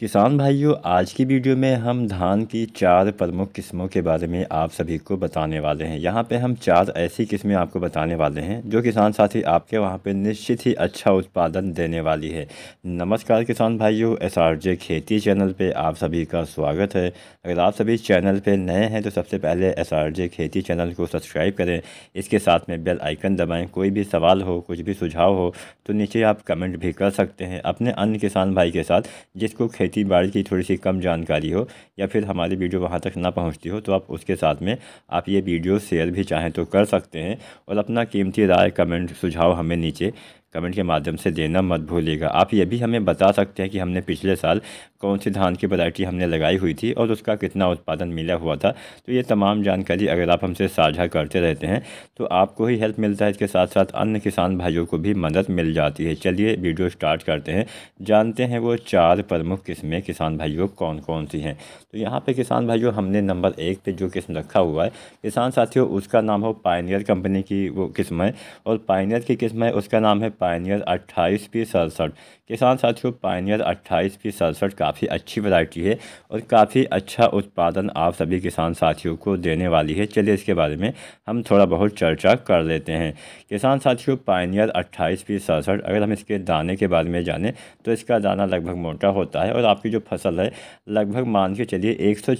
किसान भाइयों आज की वीडियो में हम धान की चार प्रमुख किस्मों के बारे में आप सभी को बताने वाले हैं यहाँ पे हम चार ऐसी किस्में आपको बताने वाले हैं जो किसान साथी आपके वहाँ पे निश्चित ही अच्छा उत्पादन देने वाली है नमस्कार किसान भाइयों एस आर जे खेती चैनल पे आप सभी का स्वागत है अगर आप सभी चैनल पर नए हैं तो सबसे पहले एस आर जे खेती चैनल को सब्सक्राइब करें इसके साथ में बेल आइकन दबाएँ कोई भी सवाल हो कुछ भी सुझाव हो तो नीचे आप कमेंट भी कर सकते हैं अपने अन्य किसान भाई के साथ जिसको खेती बाड़ी की थोड़ी सी कम जानकारी हो या फिर हमारी वीडियो वहाँ तक ना पहुँचती हो तो आप उसके साथ में आप ये वीडियो शेयर भी चाहें तो कर सकते हैं और अपना कीमती राय कमेंट सुझाव हमें नीचे कमेंट के माध्यम से देना मत भूलिएगा आप ये भी हमें बता सकते हैं कि हमने पिछले साल कौन सी धान की वैरायटी हमने लगाई हुई थी और उसका कितना उत्पादन मिला हुआ था तो ये तमाम जानकारी अगर आप हमसे साझा करते रहते हैं तो आपको ही हेल्प मिलता है इसके साथ साथ अन्य किसान भाइयों को भी मदद मिल जाती है चलिए वीडियो स्टार्ट करते हैं जानते हैं वो चार प्रमुख किस्में किसान भाइयों कौन कौन सी हैं तो यहाँ पर किसान भाइयों हमने नंबर एक पर जो किस्म रखा हुआ है किसान साथियों उसका नाम हो पाइनियर कंपनी की वो किस्म है और पाइनियर की किस्म है उसका नाम है पायनियर अट्ठाईस पी सड़सठ किसान साथियों पायनियर अट्ठाईस पी सड़सठ काफ़ी अच्छी वैरायटी है और काफ़ी अच्छा उत्पादन आप सभी किसान साथियों को देने वाली है चलिए इसके बारे में हम थोड़ा बहुत चर्चा कर लेते हैं किसान साथियों पायनियर अट्ठाईस पी सड़सठ अगर हम इसके दाने के बारे में जानें तो इसका दाना लगभग मोटा होता है और आपकी जो फसल है लगभग मान के चलिए एक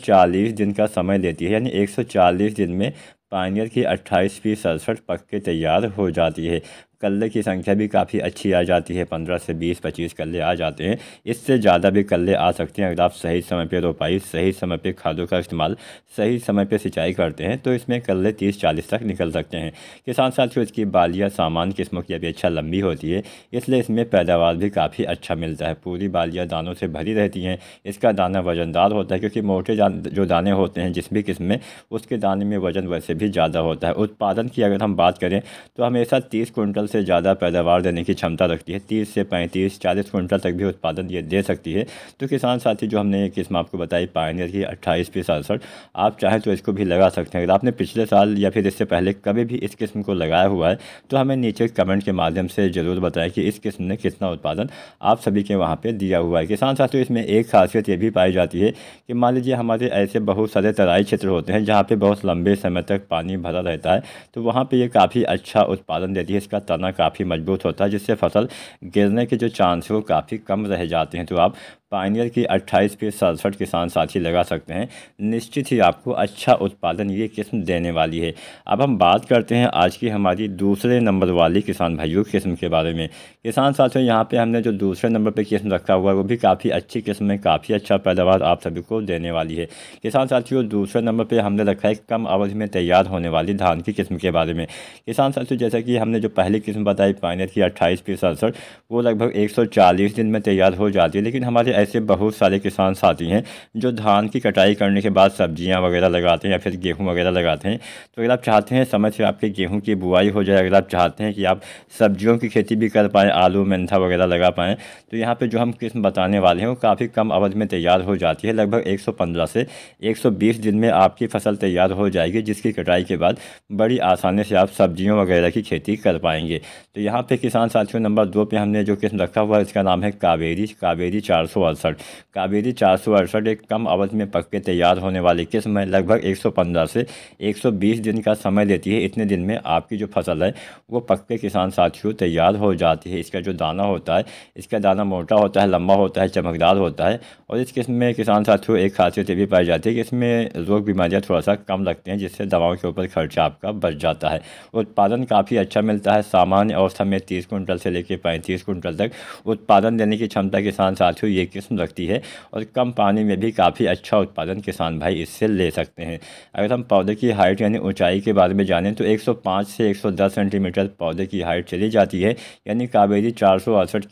दिन का समय देती है यानी एक दिन में पानियर की अट्ठाईस पी सड़सठ पक के तैयार हो जाती है कल्ले की संख्या भी काफ़ी अच्छी आ जाती है पंद्रह से बीस पच्चीस कल्ले आ जाते हैं इससे ज़्यादा भी कल्ले आ सकते हैं अगर आप सही समय पर रोपाई सही समय पर खादों का इस्तेमाल सही समय पर सिंचाई करते हैं तो इसमें कल्ले तीस चालीस तक निकल सकते हैं किसान साथियों इसकी बालियाँ सामान किस्मों की अभी अच्छा लंबी होती है इसलिए इसमें पैदावार भी काफ़ी अच्छा मिलता है पूरी बालियाँ दानों से भरी रहती हैं इसका दाना वजनदार होता है क्योंकि मोटे जो दाने होते हैं जिस भी किस्म में उसके दाने में वजन वैसे भी ज़्यादा होता है उत्पादन की अगर हम बात करें तो हमेशा तीस कुंटल से ज़्यादा पैदावार देने की क्षमता रखती है तीस से पैंतीस चालीस कुंटल तक भी उत्पादन ये दे सकती है तो किसान साथी जो हमने ये किस्म आपको बताई पाइनियर की अट्ठाईस फीस सड़सठ आप चाहें तो इसको भी लगा सकते हैं अगर आपने पिछले साल या फिर इससे पहले कभी भी इस किस्म को लगाया हुआ है तो हमें नीचे कमेंट के माध्यम से ज़रूर बताएं कि इस किस्म ने कितना उत्पादन आप सभी के वहाँ पर दिया हुआ है किसान साथियों इसमें एक खासियत ये भी पाई जाती है कि मान लीजिए हमारे ऐसे बहुत सारे तराई क्षेत्र होते हैं जहाँ पर बहुत लंबे समय तक पानी भरा रहता है तो वहाँ पर ये काफ़ी अच्छा उत्पादन देती है इसका करना काफ़ी मजबूत होता है जिससे फसल गिरने के जो चांस है वो काफ़ी कम रह जाते हैं तो आप पाइनियर की अट्ठाईस पे सड़सठ किसान साथी लगा सकते हैं निश्चित ही आपको अच्छा उत्पादन ये किस्म देने वाली है अब हम बात करते हैं आज की हमारी दूसरे नंबर वाली किसान भाइयों की किस्म के बारे में किसान साथियों यहाँ पे हमने जो दूसरे नंबर पे किस्म रखा हुआ है वो भी काफ़ी अच्छी किस्म है काफ़ी अच्छा पैदावार आप सभी को देने वाली है किसान साथियों दूसरे नंबर पर हमने रखा है कम अवधि में तैयार होने वाली धान की किस्म के बारे में किसान साथियों जैसा कि हमने जो पहली किस्म बताई पाइनियर की अट्ठाईस पे सड़सठ वो लगभग एक दिन में तैयार हो जाती है लेकिन हमारे ऐसे बहुत सारे किसान साथी हैं जो धान की कटाई करने के बाद सब्जियां वगैरह लगाते हैं या फिर गेहूं वगैरह लगाते हैं तो अगर आप चाहते हैं समय से आपके गेहूं की बुआई हो जाए अगर आप चाहते हैं कि आप सब्जियों की खेती भी कर पाएँ आलू मेंथा वगैरह लगा पाएँ तो यहाँ पर जो हम किस्म बताने वाले हैं वो काफ़ी कम अवधि में तैयार हो जाती है लगभग एक से एक दिन में आपकी फसल तैयार हो जाएगी जिसकी कटाई के बाद बड़ी आसानी से आप सब्जियों वगैरह की खेती कर पाएंगे तो यहाँ पे किसान साथियों नंबर दो पे हमने जो किस्म रखा हुआ है इसका नाम है कावेरी कावेरी चार सौ अड़सठ कावेरी चार सौ अड़सठ एक कम अवध में पक के तैयार होने वाली किस्म है लगभग 115 से 120 दिन का समय लेती है इतने दिन में आपकी जो फसल है वो पक्के किसान साथियों तैयार हो जाती है इसका जो दाना होता है इसका दाना मोटा होता है लंबा होता है चमकदार होता है और इस किस्म में किसान साथियों एक खासियत ये भी पाई जाती है कि इसमें रोग बीमारियाँ थोड़ा सा कम लगते हैं जिससे दवाओं के ऊपर खर्चा आपका बच जाता है उत्पादन काफ़ी अच्छा मिलता है सामान्य अवस्था में तीस कुंटल से लेकर पैंतीस कुंटल तक उत्पादन देने की क्षमता किसान साथियों ये किस्म रखती है और कम पानी में भी काफ़ी अच्छा उत्पादन किसान भाई इससे ले सकते हैं अगर हम पौधे की हाइट यानी ऊंचाई के बारे में जानें तो 105 से 110 सेंटीमीटर पौधे की हाइट चली जाती है यानी कावेरी चार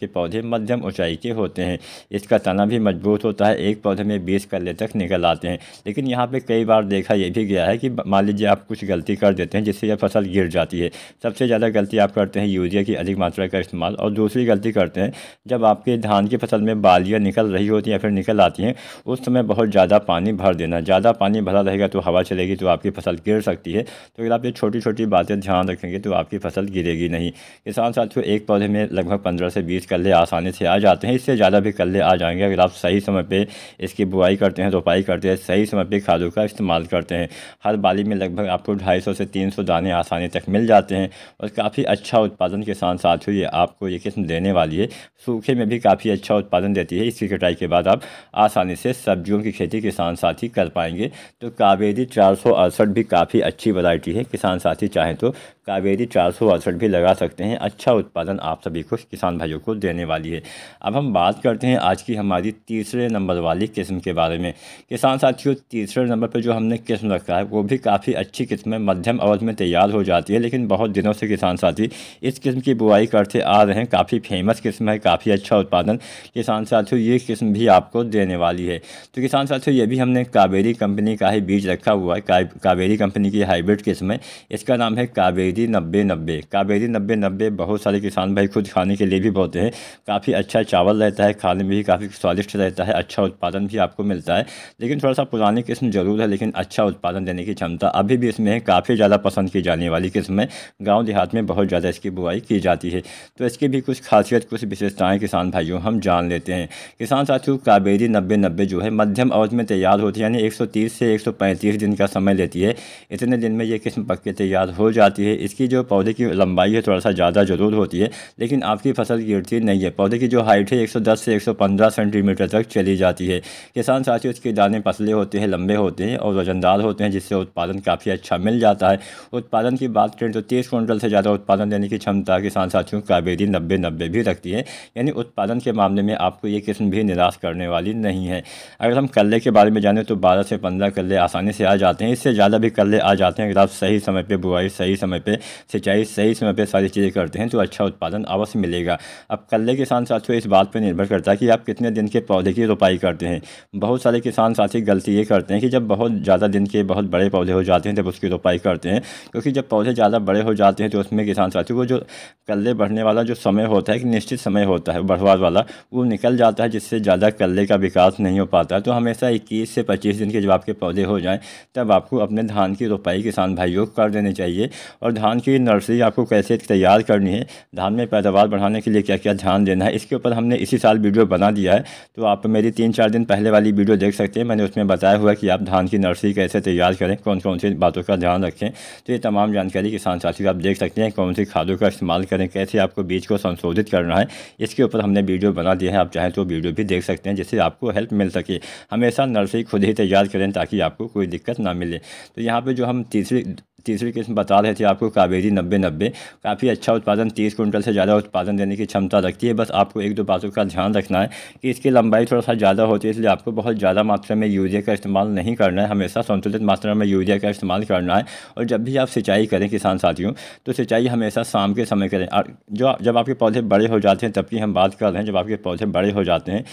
के पौधे मध्यम ऊँचाई के होते हैं इसका तना भी मजबूत होता है एक पौधे में बीस कल्ले तक निकल आते हैं लेकिन यहाँ पर कई बार देखा यह भी गया है कि मान लीजिए आप कुछ गलती कर देते हैं जिससे यह फसल गिर जाती है सबसे ज़्यादा गलती आप करते हैं यूरिया की अधिक मात्रा का इस्तेमाल और दूसरी गलती करते हैं जब आपके धान की फसल में बालियां निकल रही होती हैं फिर निकल आती हैं उस समय बहुत ज़्यादा पानी भर देना ज़्यादा पानी भरा रहेगा तो हवा चलेगी तो आपकी फसल गिर सकती है तो अगर आप ये छोटी छोटी बातें ध्यान रखेंगे तो आपकी फसल गिरेगी नहीं किसान साथियों एक पौधे में लगभग पंद्रह से बीस कल्ले आसानी से आ जाते हैं इससे ज़्यादा भी कल्ले आ जाएंगे अगर आप सही समय पर इसकी बुआई करते हैं रोपाई करते हैं सही समय पर खादों का इस्तेमाल करते हैं हर बाली में लगभग आपको ढाई से तीन दाने आसानी तक मिल जाते हैं और काफ़ी अच्छा उत्पादन किसान साथियों ये आपको ये किस्म देने वाली है सूखे में भी काफ़ी अच्छा उत्पादन देती है इस इसकी कटाई के बाद आप आसानी से सब्जियों की खेती किसान साथी कर पाएंगे तो कावेरी चार भी काफ़ी अच्छी वरायटी है किसान साथी चाहें तो कावेरी चार सौ अड़सठ भी लगा सकते हैं अच्छा उत्पादन आप सभी को किसान भाइयों को देने वाली है अब हम बात करते हैं आज की हमारी तीसरे नंबर वाली किस्म के बारे में किसान साथियों तीसरे नंबर पर जो हमने किस्म रखा है वो भी काफ़ी अच्छी किस्म है मध्यम अवध में तैयार हो जाती है लेकिन बहुत दिनों से किसान साथी इस किस्म की बुआई करते आ रहे हैं काफ़ी फेमस किस्म है काफ़ी अच्छा उत्पादन किसान साथियों ये किस्म भी आपको देने वाली है तो किसान साथियों ये भी हमने कावेरी कंपनी का ही बीज रखा हुआ है कावेरी कंपनी की हाइब्रिड किस्म है इसका नाम है कावेरी कावेरी नब्बे नब्बे कावेरी नब्बे नब्बे बहुत सारे किसान भाई खुद खाने के लिए भी बोते हैं काफ़ी अच्छा चावल रहता है खाने में भी काफ़ी स्वादिष्ट रहता है अच्छा उत्पादन भी आपको मिलता है लेकिन थोड़ा सा पुरानी किस्म ज़रूर है लेकिन अच्छा उत्पादन देने की क्षमता अभी भी इसमें काफ़ी ज़्यादा पसंद की जाने वाली किस्म है गाँव देहात में बहुत ज़्यादा इसकी बुआई की जाती है तो इसकी भी कुछ खासियत कुछ विशेषताएँ किसान भाइयों हम जान लेते हैं किसान साथियों कावेरी नब्बे नब्बे जो है मध्यम अवध में तैयार होती है यानी एक से एक दिन का समय लेती है इतने दिन में ये किस्म पक के तैयार हो जाती है इसकी जो पौधे की लंबाई है थोड़ा सा ज़्यादा ज़रूर होती है लेकिन आपकी फसल गिरती नहीं है पौधे की जो हाइट है 110 से 115 सेंटीमीटर तक चली जाती है किसान साथियों इसके दाने पसले होते हैं लंबे होते हैं और वजनदार होते हैं जिससे उत्पादन काफ़ी अच्छा मिल जाता है उत्पादन की बात करें तो तीस क्विंटल से ज़्यादा उत्पादन देने की क्षमता किसान साथियों कावेरी नब्बे नब्बे भी रखती है यानी उत्पादन के मामले में आपको ये किस्म भी निराश करने वाली नहीं है अगर हम कल्ले के बारे में जाने तो बारह से पंद्रह कल्ले आसानी से आ जाते हैं इससे ज़्यादा भी कल्ले आ जाते हैं अगर आप सही समय पर बुआई सही समय पर पे सिंचाई सही समय पे सारी चीज़ें करते हैं तो अच्छा उत्पादन अवश्य मिलेगा अब कल्ले किसान साथियों इस बात पर निर्भर करता है कि आप कितने दिन के पौधे की रोपाई करते हैं बहुत सारे किसान साथी गलती ये करते हैं कि जब बहुत ज़्यादा दिन के बहुत बड़े पौधे हो जाते हैं तब उसकी रोपाई करते हैं क्योंकि जब पौधे ज़्यादा बड़े हो जाते हैं तो उसमें किसान साथियों को जो कल्ले बढ़ने वाला जो समय होता है एक निश्चित समय होता है बढ़वाद वाला वो निकल जाता है जिससे ज़्यादा कल्ले का विकास नहीं हो पाता है तो हमेशा इक्कीस से पच्चीस दिन के जब आपके पौधे हो जाएँ तब आपको अपने धान की रोपाई किसान भाइयों को कर देनी चाहिए और धान की नर्सरी आपको कैसे तैयार करनी है धान में पैदावार बढ़ाने के लिए क्या क्या ध्यान देना है इसके ऊपर हमने इसी साल वीडियो बना दिया है तो आप मेरी तीन चार दिन पहले वाली वीडियो देख सकते हैं मैंने उसमें बताया हुआ कि आप धान की नर्सरी कैसे तैयार करें कौन कौन सी बातों का ध्यान रखें तो ये तमाम जानकारी किसान साथी आप देख सकते हैं कौन सी खादों का इस्तेमाल करें कैसे आपको बीज को संशोधित करना है इसके ऊपर हमने वीडियो बना दिया है आप चाहें तो वीडियो भी देख सकते हैं जिससे आपको हेल्प मिल सके हमेशा नर्सरी खुद ही तैयार करें ताकि आपको कोई दिक्कत ना मिले तो यहाँ पर जो हम तीसरी तीसरी किस्म बता रहे थे आपको कावेरी नब्बे नब्बे काफ़ी अच्छा उत्पादन तीस कुंटल से ज़्यादा उत्पादन देने की क्षमता रखती है बस आपको एक दो बातों का ध्यान रखना है कि इसकी लंबाई थोड़ा सा ज़्यादा होती है इसलिए आपको बहुत ज़्यादा मात्रा में यूरिया का इस्तेमाल नहीं करना है हमेशा संतुलित मात्रा में यूरिया का इस्तेमाल करना है और जब भी आप सिंचाई करें किसान साथियों तो सिंचाई हमेशा शाम के समय करें जो जब आपके पौधे बड़े हो जाते हैं तब की हम बात कर रहे हैं जब आपके पौधे बड़े हो जाते हैं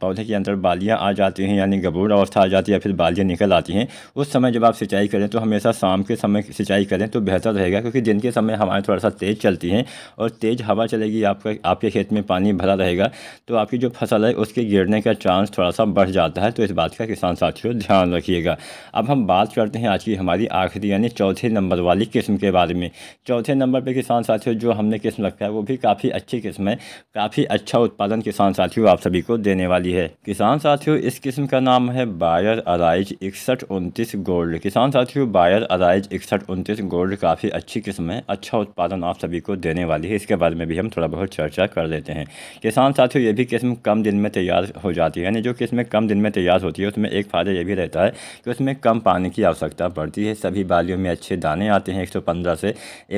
पौधे के अंदर बालियाँ आ जाती हैं यानी गबूर अवस्था आ जाती है या फिर बालियाँ निकल आती हैं उस समय जब आप सिंचाई करें तो हमेशा शाम के समय सिंचाई करें तो बेहतर रहेगा क्योंकि दिन के समय हमारे थोड़ा सा तेज़ चलती हैं और तेज़ हवा चलेगी आपका आपके खेत में पानी भरा रहेगा तो आपकी जो फसल है उसके गिरने का चांस थोड़ा सा बढ़ जाता है तो इस बात का किसान साथियों ध्यान रखिएगा अब हम बात करते हैं आज की हमारी आखिरी यानी चौथे नंबर वाली किस्म के बारे में चौथे नंबर पर किसान साथियों जो हमने किस्म रखा है वो भी काफ़ी अच्छी किस्म है काफ़ी अच्छा उत्पादन किसान साथियों आप सभी को देने वाली है किसान साथियों इस किस्म का नाम है बायर अराइज इकसठ उनतीस गोल्ड किसान साथियों बायर अराइज इकसठ उनतीस गोल्ड काफ़ी अच्छी किस्म है अच्छा उत्पादन आप सभी को देने वाली है इसके बारे में भी हम थोड़ा बहुत चर्चा कर लेते हैं किसान साथियों ये भी किस्म कम दिन में तैयार हो जाती है यानी जो किस्में कम दिन में तैयार होती है उसमें एक फ़ायदा ये भी रहता है कि उसमें कम पानी की आवश्यकता पड़ती है सभी बालियों में अच्छे दाने आते हैं एक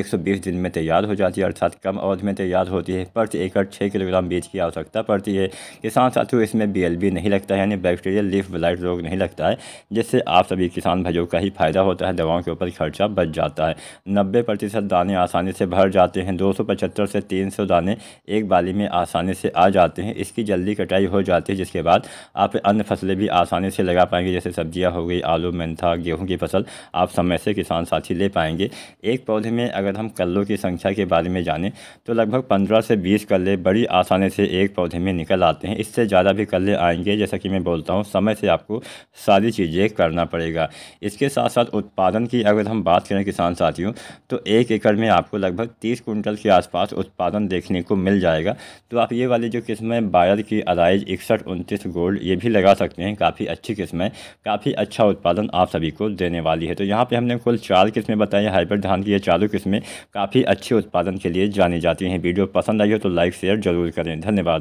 से एक दिन में तैयार हो जाती है अर्थात कम अवधि में तैयार होती है प्रति एकड़ छः किलोग्राम बीज की आवश्यकता पड़ती है किसान साथियों इसमें बी नहीं लगता है यानी बैक्टीरियल लीफ ब्लाइट रोग नहीं लगता है जिससे आप सभी किसान भाइयों का ही फायदा होता है दवाओं के ऊपर खर्चा बच जाता है नब्बे प्रतिशत दाने आसानी से भर जाते हैं दो सौ पचहत्तर से तीन सौ दाने एक बाली में आसानी से आ जाते हैं इसकी जल्दी कटाई हो जाती है जिसके बाद आप अन्य फसलें भी आसानी से लगा पाएंगे जैसे सब्जियाँ हो गई आलू मेंथा गेहूँ की फसल आप समय से किसान साथी ले पाएंगे एक पौधे में अगर हम कल्लों की संख्या के बारे में जानें तो लगभग पंद्रह से बीस कल्ले बड़ी आसानी से एक पौधे में निकल आते हैं इससे ज़्यादा भी कल्ले आएंगे जैसा कि मैं बोलता हूँ समय से आपको सारी चीज़ें करना पड़ेगा इसके साथ साथ उत्पादन की अगर हम बात साथियों किसान साथियों तो एक एकड़ में आपको लगभग तीस कुंटल के आसपास उत्पादन देखने को मिल जाएगा तो आप ये वाली जो किस्म है बायर की अराइज इकसठ उनतीस गोल्ड ये भी लगा सकते हैं काफ़ी अच्छी किस्म है काफ़ी अच्छा उत्पादन आप सभी को देने वाली है तो यहाँ पर हमने कुल चार किस्में बताई हाइब्रिड धान की ये चारों किस्में काफ़ी अच्छे उत्पादन के लिए जानी जाती हैं वीडियो पसंद आई हो तो लाइक शेयर जरूर करें धन्यवाद